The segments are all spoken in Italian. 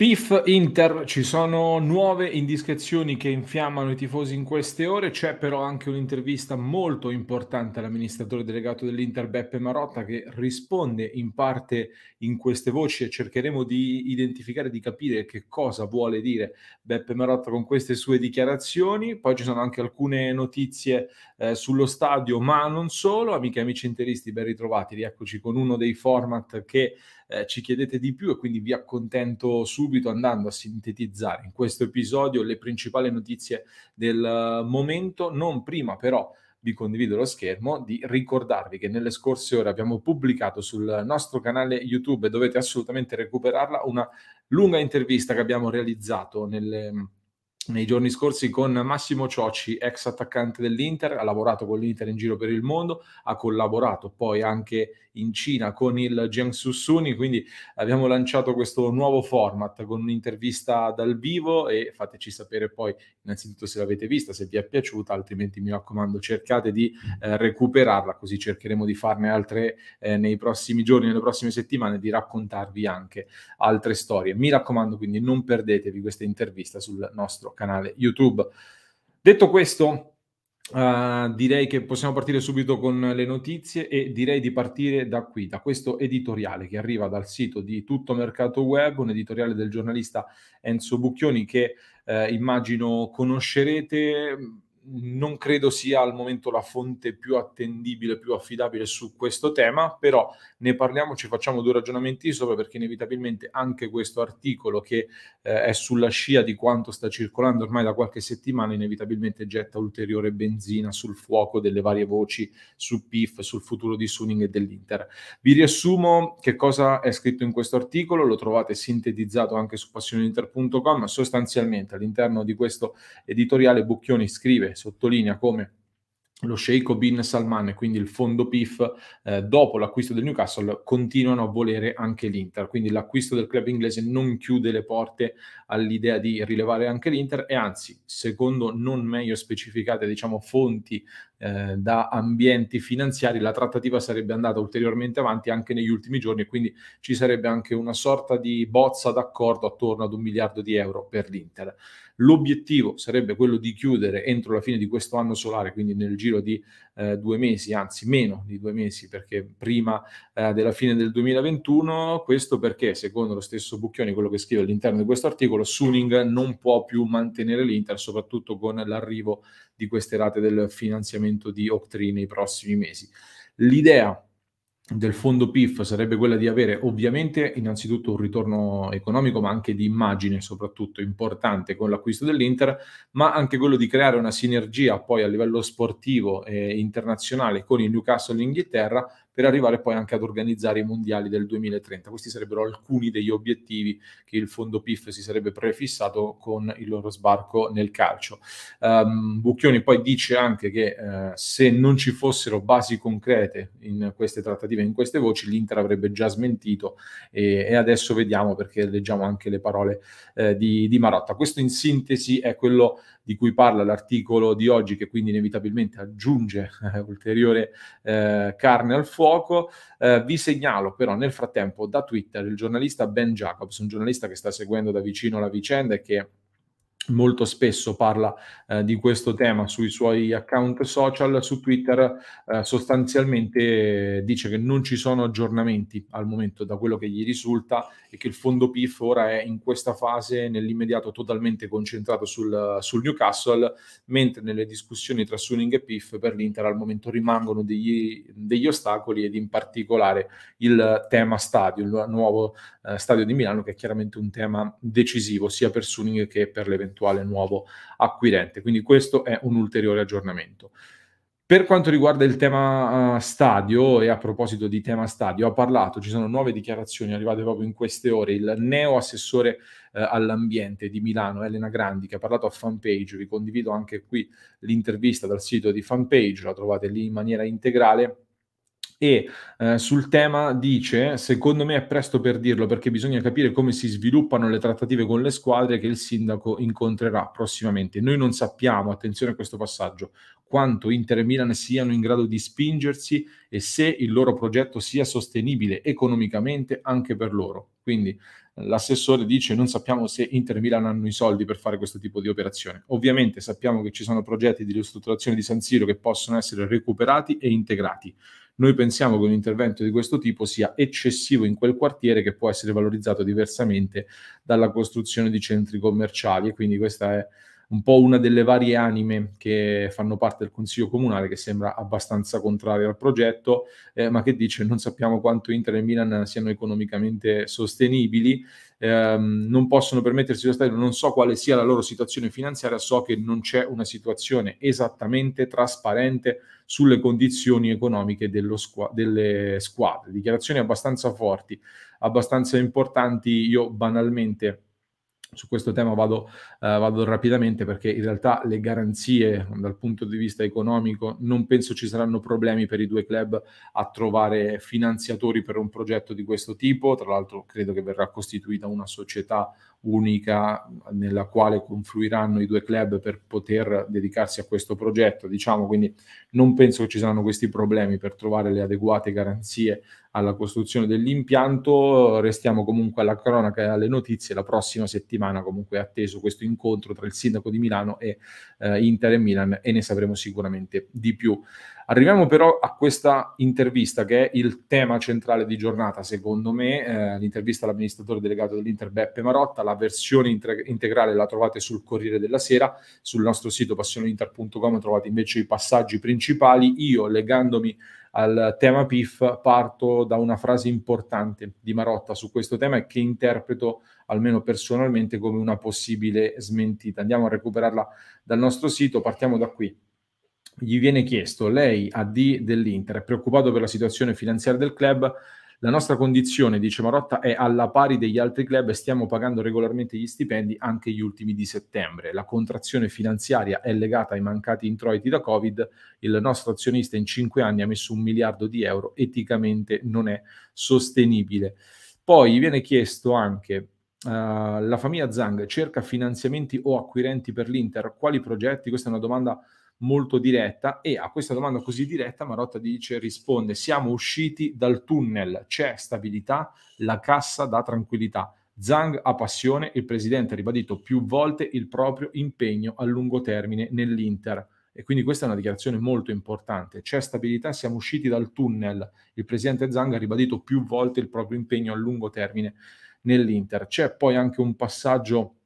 PIF Inter, ci sono nuove indiscrezioni che infiammano i tifosi in queste ore, c'è però anche un'intervista molto importante all'amministratore delegato dell'Inter Beppe Marotta che risponde in parte in queste voci e cercheremo di identificare, di capire che cosa vuole dire Beppe Marotta con queste sue dichiarazioni, poi ci sono anche alcune notizie eh, sullo stadio ma non solo, amiche e amici interisti ben ritrovati, rieccoci con uno dei format che eh, ci chiedete di più e quindi vi accontento subito subito andando a sintetizzare in questo episodio le principali notizie del eh, momento, non prima però vi condivido lo schermo, di ricordarvi che nelle scorse ore abbiamo pubblicato sul nostro canale YouTube, dovete assolutamente recuperarla, una lunga intervista che abbiamo realizzato nelle nei giorni scorsi con Massimo Cioci, ex attaccante dell'Inter, ha lavorato con l'Inter in giro per il mondo, ha collaborato poi anche in Cina con il Jiangsu Suni, quindi abbiamo lanciato questo nuovo format con un'intervista dal vivo e fateci sapere poi innanzitutto se l'avete vista, se vi è piaciuta, altrimenti mi raccomando cercate di eh, recuperarla così cercheremo di farne altre eh, nei prossimi giorni, nelle prossime settimane, di raccontarvi anche altre storie. Mi raccomando quindi non perdetevi questa intervista sul nostro canale canale YouTube. Detto questo, uh, direi che possiamo partire subito con le notizie e direi di partire da qui, da questo editoriale che arriva dal sito di Tutto Mercato Web, un editoriale del giornalista Enzo Bucchioni che eh, immagino conoscerete non credo sia al momento la fonte più attendibile, più affidabile su questo tema, però ne parliamo, ci facciamo due ragionamenti sopra perché inevitabilmente anche questo articolo che eh, è sulla scia di quanto sta circolando ormai da qualche settimana, inevitabilmente getta ulteriore benzina sul fuoco delle varie voci su PIF, sul futuro di Suning e dell'Inter. Vi riassumo che cosa è scritto in questo articolo, lo trovate sintetizzato anche su passioneinter.com, sostanzialmente all'interno di questo editoriale Bucchioni scrive sottolinea come lo sceicco Bin Salman e quindi il fondo PIF, eh, dopo l'acquisto del Newcastle, continuano a volere anche l'Inter. Quindi l'acquisto del club inglese non chiude le porte all'idea di rilevare anche l'Inter e anzi, secondo non meglio specificate diciamo, fonti eh, da ambienti finanziari, la trattativa sarebbe andata ulteriormente avanti anche negli ultimi giorni e quindi ci sarebbe anche una sorta di bozza d'accordo attorno ad un miliardo di euro per l'Inter. L'obiettivo sarebbe quello di chiudere entro la fine di questo anno solare, quindi nel giro di eh, due mesi, anzi meno di due mesi, perché prima eh, della fine del 2021. Questo perché, secondo lo stesso Bucchioni, quello che scrive all'interno di questo articolo, Suning non può più mantenere l'Inter, soprattutto con l'arrivo di queste rate del finanziamento di Octri nei prossimi mesi. L'idea del fondo PIF sarebbe quella di avere ovviamente innanzitutto un ritorno economico ma anche di immagine soprattutto importante con l'acquisto dell'Inter ma anche quello di creare una sinergia poi a livello sportivo e internazionale con il Newcastle in Inghilterra per arrivare poi anche ad organizzare i mondiali del 2030. Questi sarebbero alcuni degli obiettivi che il fondo PIF si sarebbe prefissato con il loro sbarco nel calcio. Um, Bucchioni poi dice anche che uh, se non ci fossero basi concrete in queste trattative, in queste voci, l'Inter avrebbe già smentito e, e adesso vediamo perché leggiamo anche le parole eh, di, di Marotta. Questo in sintesi è quello di cui parla l'articolo di oggi che quindi inevitabilmente aggiunge eh, ulteriore eh, carne al fuoco poco. Eh, vi segnalo però nel frattempo da Twitter il giornalista Ben Jacobs, un giornalista che sta seguendo da vicino la vicenda e che molto spesso parla eh, di questo tema sui suoi account social, su Twitter eh, sostanzialmente dice che non ci sono aggiornamenti al momento da quello che gli risulta e che il fondo PIF ora è in questa fase nell'immediato totalmente concentrato sul, sul Newcastle, mentre nelle discussioni tra Suning e PIF per l'Inter al momento rimangono degli, degli ostacoli ed in particolare il tema stadio, il nuovo eh, stadio di Milano che è chiaramente un tema decisivo sia per Suning che per l'eventuale eventuale nuovo acquirente. Quindi questo è un ulteriore aggiornamento. Per quanto riguarda il tema eh, stadio, e a proposito di tema stadio, ho parlato, ci sono nuove dichiarazioni arrivate proprio in queste ore, il neo assessore uh, all'ambiente di Milano, Elena Grandi, che ha parlato a Fanpage, vi condivido anche qui l'intervista dal sito di Fanpage, la trovate lì in maniera integrale, e eh, sul tema dice, secondo me è presto per dirlo perché bisogna capire come si sviluppano le trattative con le squadre che il sindaco incontrerà prossimamente. Noi non sappiamo, attenzione a questo passaggio, quanto Inter e Milan siano in grado di spingersi e se il loro progetto sia sostenibile economicamente anche per loro. Quindi eh, l'assessore dice non sappiamo se Inter e Milan hanno i soldi per fare questo tipo di operazione. Ovviamente sappiamo che ci sono progetti di ristrutturazione di San Siro che possono essere recuperati e integrati. Noi pensiamo che un intervento di questo tipo sia eccessivo in quel quartiere che può essere valorizzato diversamente dalla costruzione di centri commerciali e quindi questa è un po' una delle varie anime che fanno parte del Consiglio Comunale, che sembra abbastanza contraria al progetto, eh, ma che dice non sappiamo quanto Inter e Milan siano economicamente sostenibili, ehm, non possono permettersi lo stadio, non so quale sia la loro situazione finanziaria, so che non c'è una situazione esattamente trasparente sulle condizioni economiche squa- delle squadre. Dichiarazioni abbastanza forti, abbastanza importanti, io banalmente su questo tema vado, eh, vado, rapidamente perché in realtà le garanzie dal punto di vista economico non penso ci saranno problemi per i due club a trovare finanziatori per un progetto di questo tipo. Tra l'altro credo che verrà costituita una società unica nella quale confluiranno i due club per poter dedicarsi a questo progetto. Diciamo quindi non penso che ci saranno questi problemi per trovare le adeguate garanzie alla costruzione dell'impianto, restiamo comunque alla cronaca e alle notizie. La prossima settimana comunque è atteso questo incontro tra il sindaco di Milano e eh, Inter e Milan e ne sapremo sicuramente di più. Arriviamo però a questa intervista che è il tema centrale di giornata, secondo me, eh, l'intervista all'amministratore delegato dell'Inter Beppe Marotta, la versione inter- integrale la trovate sul Corriere della Sera, sul nostro sito passioneinter.com trovate invece i passaggi principali, io legandomi al tema PIF parto da una frase importante di Marotta su questo tema e che interpreto almeno personalmente come una possibile smentita. Andiamo a recuperarla dal nostro sito, partiamo da qui gli viene chiesto, lei AD dell'Inter è preoccupato per la situazione finanziaria del club, la nostra condizione, dice Marotta, è alla pari degli altri club e stiamo pagando regolarmente gli stipendi anche gli ultimi di settembre. La contrazione finanziaria è legata ai mancati introiti da Covid. Il nostro azionista in cinque anni ha messo un miliardo di euro. Eticamente non è sostenibile. Poi viene chiesto anche Uh, la famiglia Zhang cerca finanziamenti o acquirenti per l'Inter? Quali progetti? Questa è una domanda molto diretta e a questa domanda così diretta Marotta dice risponde siamo usciti dal tunnel, c'è stabilità, la cassa dà tranquillità. Zhang ha passione, il presidente ha ribadito più volte il proprio impegno a lungo termine nell'Inter. E quindi questa è una dichiarazione molto importante. C'è stabilità, siamo usciti dal tunnel. Il presidente Zhang ha ribadito più volte il proprio impegno a lungo termine nell'Inter. C'è poi anche un passaggio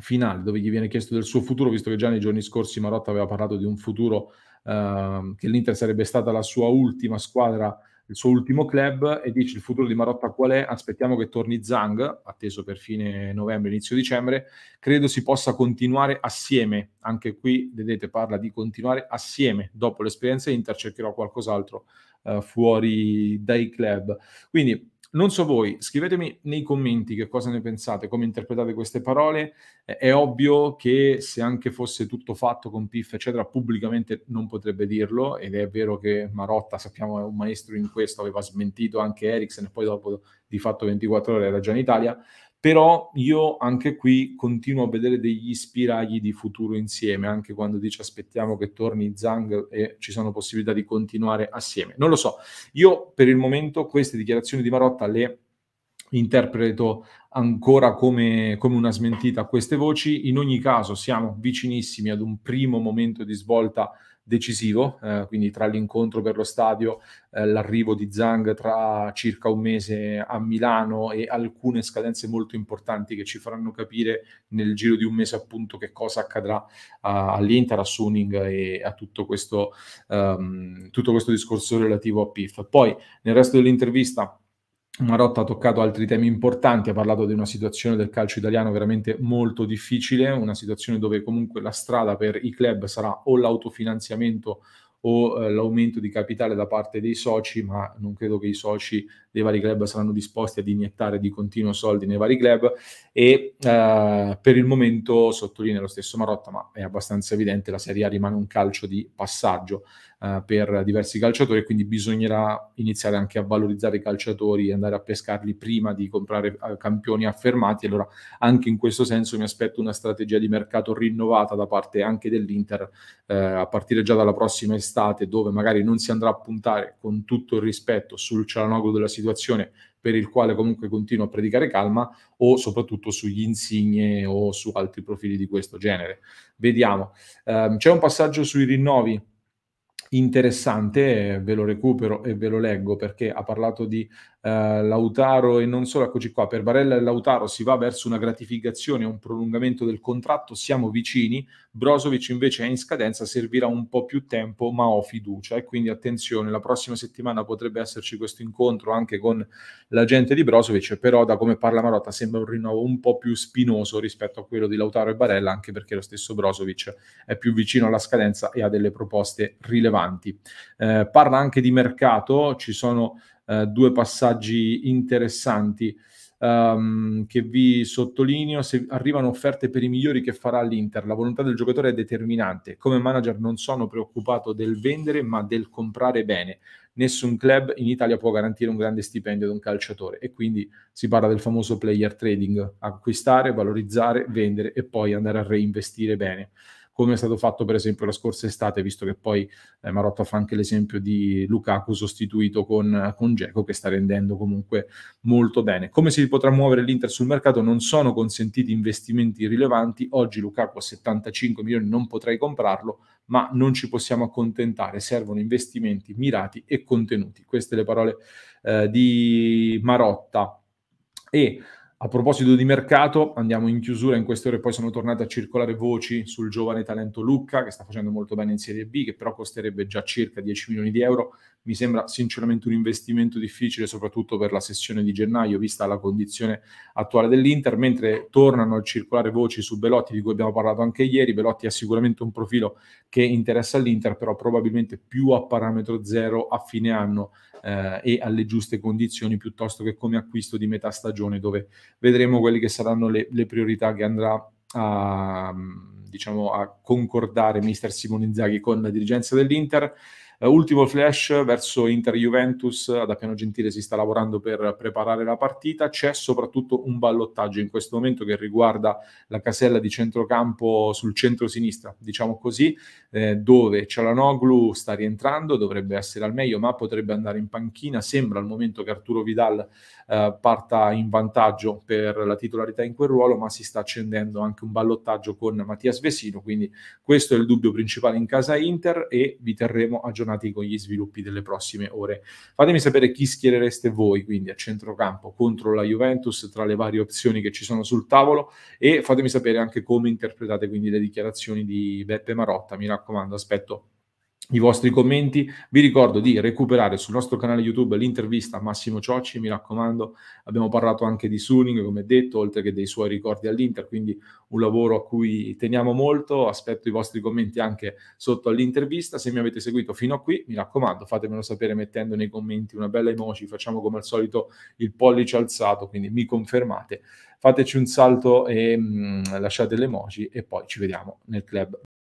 finale dove gli viene chiesto del suo futuro, visto che già nei giorni scorsi Marotta aveva parlato di un futuro eh, che l'Inter sarebbe stata la sua ultima squadra, il suo ultimo club, e dice il futuro di Marotta qual è? Aspettiamo che torni Zhang, atteso per fine novembre, inizio dicembre, credo si possa continuare assieme, anche qui vedete parla di continuare assieme, dopo l'esperienza Inter cercherò qualcos'altro eh, fuori dai club. Quindi non so voi, scrivetemi nei commenti che cosa ne pensate, come interpretate queste parole. Eh, è ovvio che se anche fosse tutto fatto con PIF, eccetera, pubblicamente non potrebbe dirlo ed è vero che Marotta, sappiamo, è un maestro in questo, aveva smentito anche Ericsson e poi dopo di fatto 24 ore era già in Italia, però io anche qui continuo a vedere degli spiragli di futuro insieme, anche quando dice aspettiamo che torni Zhang e ci sono possibilità di continuare assieme. Non lo so, io per il momento queste dichiarazioni di Marotta le interpreto ancora come, come, una smentita a queste voci. In ogni caso siamo vicinissimi ad un primo momento di svolta decisivo, eh, quindi tra l'incontro per lo stadio, eh, l'arrivo di Zhang tra circa un mese a Milano e alcune scadenze molto importanti che ci faranno capire nel giro di un mese appunto che cosa accadrà a, all'Inter, a Suning e a tutto questo, um, tutto questo discorso relativo a PIF. Poi nel resto dell'intervista Marotta ha toccato altri temi importanti, ha parlato di una situazione del calcio italiano veramente molto difficile, una situazione dove comunque la strada per i club sarà o l'autofinanziamento o eh, l'aumento di capitale da parte dei soci, ma non credo che i soci dei vari club saranno disposti ad iniettare di continuo soldi nei vari club e eh, per il momento sottolinea lo stesso Marotta, ma è abbastanza evidente la Serie A rimane un calcio di passaggio eh, per diversi calciatori, quindi bisognerà iniziare anche a valorizzare i calciatori andare a pescarli prima di comprare eh, campioni affermati, allora anche in questo senso mi aspetto una strategia di mercato rinnovata da parte anche dell'Inter eh, a partire già dalla prossima estate estate dove magari non si andrà a puntare con tutto il rispetto sul cialanogolo della situazione per il quale comunque continuo a predicare calma o soprattutto sugli insigne o su altri profili di questo genere. Vediamo. Um, c'è un passaggio sui rinnovi interessante, eh, ve lo recupero e ve lo leggo perché ha parlato di eh, Lautaro e non solo, eccoci qua, per Barella e Lautaro si va verso una gratificazione, un prolungamento del contratto, siamo vicini, Brozovic invece è in scadenza, servirà un po' più tempo, ma ho fiducia e quindi attenzione, la prossima settimana potrebbe esserci questo incontro anche con la gente di Brozovic, però da come parla Marotta sembra un rinnovo un po' più spinoso rispetto a quello di Lautaro e Barella, anche perché lo stesso Brozovic è più vicino alla scadenza e ha delle proposte rilevanti. Eh, parla anche di mercato, ci sono eh, due passaggi interessanti um, che vi sottolineo. Se arrivano offerte per i migliori che farà l'Inter, la volontà del giocatore è determinante. Come manager non sono preoccupato del vendere, ma del comprare bene. Nessun club in Italia può garantire un grande stipendio ad un calciatore e quindi si parla del famoso player trading, acquistare, valorizzare, vendere e poi andare a reinvestire bene come è stato fatto per esempio la scorsa estate, visto che poi eh, Marotta fa anche l'esempio di Lukaku sostituito con, con Geco che sta rendendo comunque molto bene. Come si potrà muovere l'Inter sul mercato? Non sono consentiti investimenti rilevanti, oggi Lukaku a 75 milioni non potrei comprarlo, ma non ci possiamo accontentare, servono investimenti mirati e contenuti. Queste le parole eh, di Marotta. E a proposito di mercato, andiamo in chiusura, in queste ore poi sono tornate a circolare voci sul giovane talento Lucca, che sta facendo molto bene in Serie B, che però costerebbe già circa 10 milioni di euro, mi sembra sinceramente un investimento difficile, soprattutto per la sessione di gennaio, vista la condizione attuale dell'Inter, mentre tornano a circolare voci su Belotti, di cui abbiamo parlato anche ieri, Belotti ha sicuramente un profilo che interessa all'Inter, però probabilmente più a parametro zero a fine anno eh, e alle giuste condizioni, piuttosto che come acquisto di metà stagione, dove vedremo quelle che saranno le, le priorità che andrà a diciamo, a concordare mister Simone Zaghi con la dirigenza dell'Inter. Eh, ultimo flash verso Inter-Juventus, ad Appiano Gentile si sta lavorando per preparare la partita, c'è soprattutto un ballottaggio in questo momento che riguarda la casella di centrocampo sul centro-sinistra, diciamo così, eh, dove Cialanoglu sta rientrando, dovrebbe essere al meglio, ma potrebbe andare in panchina, sembra al momento che Arturo Vidal eh, parta in vantaggio per la titolarità in quel ruolo, ma si sta accendendo anche un ballottaggio con Mattias Vesino, quindi questo è il dubbio principale in casa Inter e vi terremo aggiornati aggiornati con gli sviluppi delle prossime ore. Fatemi sapere chi schierereste voi, quindi a centrocampo contro la Juventus tra le varie opzioni che ci sono sul tavolo e fatemi sapere anche come interpretate quindi le dichiarazioni di Beppe Marotta. Mi raccomando, aspetto i vostri commenti. Vi ricordo di recuperare sul nostro canale YouTube l'intervista a Massimo Ciocci, mi raccomando, abbiamo parlato anche di Suning, come detto, oltre che dei suoi ricordi all'Inter, quindi un lavoro a cui teniamo molto, aspetto i vostri commenti anche sotto all'intervista. Se mi avete seguito fino a qui, mi raccomando, fatemelo sapere mettendo nei commenti una bella emoji, facciamo come al solito il pollice alzato, quindi mi confermate. Fateci un salto e mh, mm, lasciate le emoji e poi ci vediamo nel club.